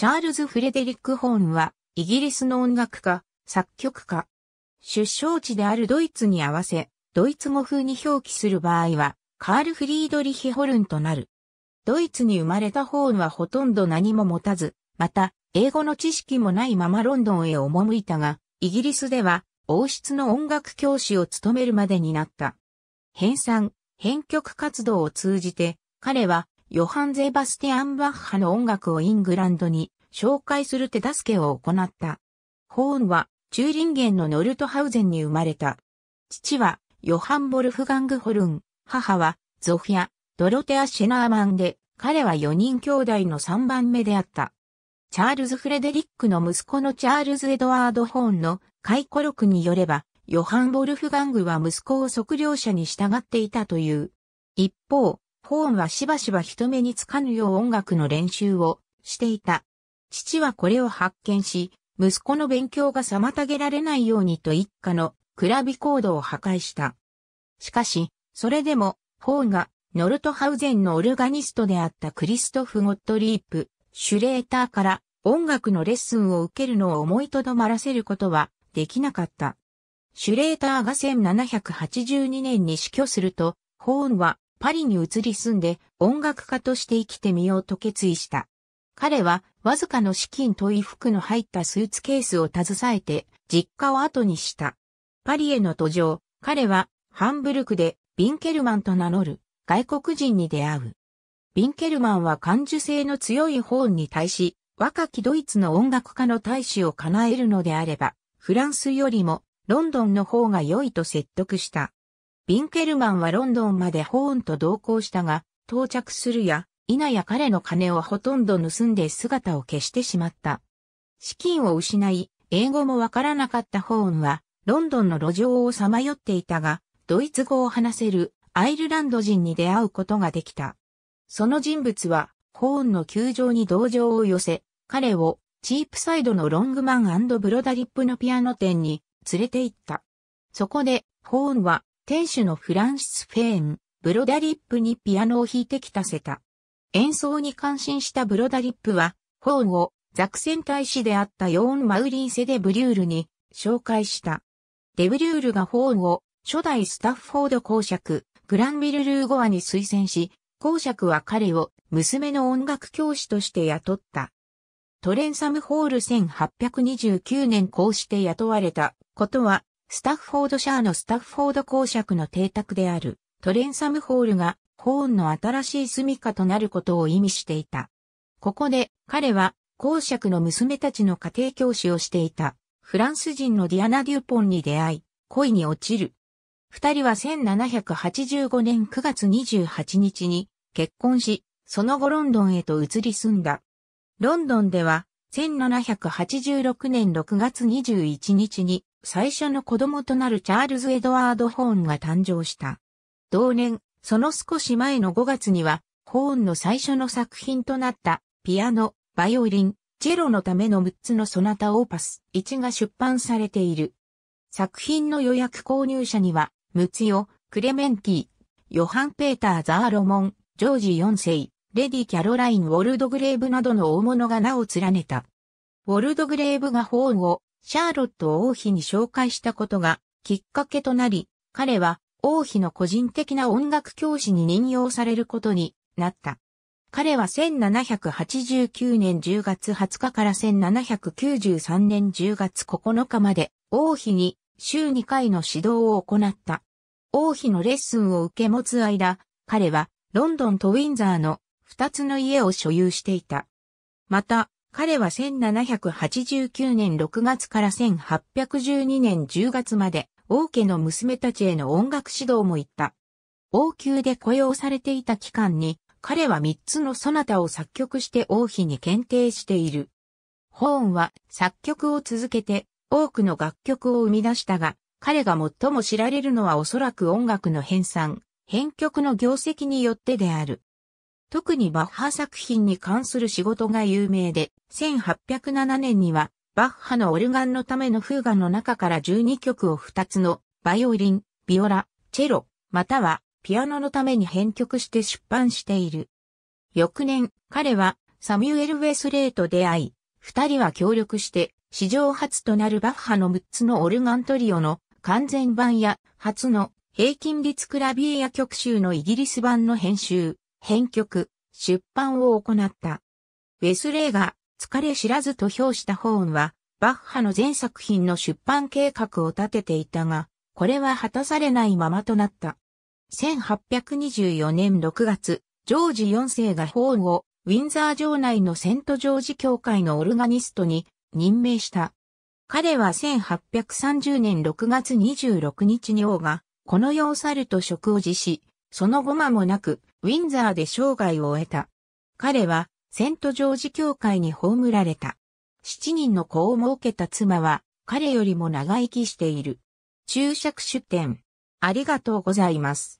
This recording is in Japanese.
チャールズ・フレデリック・ホーンは、イギリスの音楽家、作曲家。出生地であるドイツに合わせ、ドイツ語風に表記する場合は、カール・フリードリヒ・ホルンとなる。ドイツに生まれたホーンはほとんど何も持たず、また、英語の知識もないままロンドンへ赴いたが、イギリスでは、王室の音楽教師を務めるまでになった。編纂、編曲活動を通じて、彼はヨハン・ゼバスティアン・バッハの音楽をイングランドに紹介する手助けを行った。ホーンは、チューリンゲンのノルトハウゼンに生まれた。父は、ヨハン・ボルフガング・ホルン、母は、ゾフィア、ドロテア・シェナーマンで、彼は4人兄弟の3番目であった。チャールズ・フレデリックの息子のチャールズ・エドワード・ホーンの回顧録によれば、ヨハン・ボルフガングは息子を測量者に従っていたという。一方、ホーンはしばしば人目につかぬよう音楽の練習をしていた。父はこれを発見し、息子の勉強が妨げられないようにと一家のクラビコードを破壊した。しかし、それでも、ホーンがノルトハウゼンのオルガニストであったクリストフ・ゴットリープ、シュレーターから音楽のレッスンを受けるのを思いとどまらせることはできなかった。シュレーターが1782年に死去すると、ホーンはパリに移り住んで音楽家として生きてみようと決意した。彼はわずかの資金と衣服の入ったスーツケースを携えて実家を後にした。パリへの途上、彼はハンブルクでビンケルマンと名乗る外国人に出会う。ビンケルマンは感受性の強いホーンに対し若きドイツの音楽家の大使を叶えるのであればフランスよりもロンドンの方が良いと説得した。ビンケルマンはロンドンまでホーンと同行したが、到着するや、否や彼の金をほとんど盗んで姿を消してしまった。資金を失い、英語もわからなかったホーンは、ロンドンの路上をさまよっていたが、ドイツ語を話せるアイルランド人に出会うことができた。その人物は、ホーンの球場に同情を寄せ、彼をチープサイドのロングマンブロダリップのピアノ店に連れて行った。そこで、ホーンは店主のフランシス・フェーン、ブロダリップにピアノを弾いてきたセタ。演奏に感心したブロダリップは、ホーンをザクセン大使であったヨーン・マウリンセ・デ・ブリュールに紹介した。デブリュールがホーンを初代スタッフォード公爵、グランビル・ルーゴアに推薦し、公爵は彼を娘の音楽教師として雇った。トレンサムホール1829年こうして雇われたことはスタッフォードシャーのスタッフォード公爵の邸宅であるトレンサムホールがコーンの新しい住処となることを意味していた。ここで彼は公爵の娘たちの家庭教師をしていたフランス人のディアナ・デュポンに出会い恋に落ちる。二人は1785年9月28日に結婚し、その後ロンドンへと移り住んだ。ロンドンでは1786年6月21日に最初の子供となるチャールズ・エドワード・ホーンが誕生した。同年、その少し前の5月には、ホーンの最初の作品となった、ピアノ、バイオリン、チェロのための6つのソナタオーパス1が出版されている。作品の予約購入者には、ムツヨ、クレメンティ、ヨハン・ペーター・ザーロモン、ジョージ4世、レディ・キャロライン・ウォルドグレーブなどの大物が名を連ねた。ウォルドグレーブがホーンをシャーロットを王妃に紹介したことがきっかけとなり、彼は王妃の個人的な音楽教師に任用されることになった。彼は1789年10月20日から1793年10月9日まで王妃に週2回の指導を行った。王妃のレッスンを受け持つ間、彼はロンドンとウィンザーの2つの家を所有していた。また、彼は1789年6月から1812年10月まで、王家の娘たちへの音楽指導も行った。王宮で雇用されていた期間に、彼は3つのソナタを作曲して王妃に検定している。ホーンは作曲を続けて多くの楽曲を生み出したが、彼が最も知られるのはおそらく音楽の編纂、編曲の業績によってである。特にバッハ作品に関する仕事が有名で、1807年には、バッハのオルガンのためのフーガの中から12曲を2つの、バイオリン、ビオラ、チェロ、または、ピアノのために編曲して出版している。翌年、彼は、サミュエル・ウェスレーと出会い、二人は協力して、史上初となるバッハの6つのオルガントリオの完全版や、初の平均率クラビエや曲集のイギリス版の編集、編曲、出版を行った。ウェスレーが疲れ知らずと評した本は、バッハの全作品の出版計画を立てていたが、これは果たされないままとなった。1824年6月、ジョージ4世が本をウィンザー城内のセントジョージ教会のオルガニストに任命した。彼は1830年6月26日に王が、この世を去ると職を辞し、その後間もなく、ウィンザーで生涯を終えた。彼は、セントジョージ教会に葬られた。七人の子を設けた妻は、彼よりも長生きしている。注釈出典。ありがとうございます。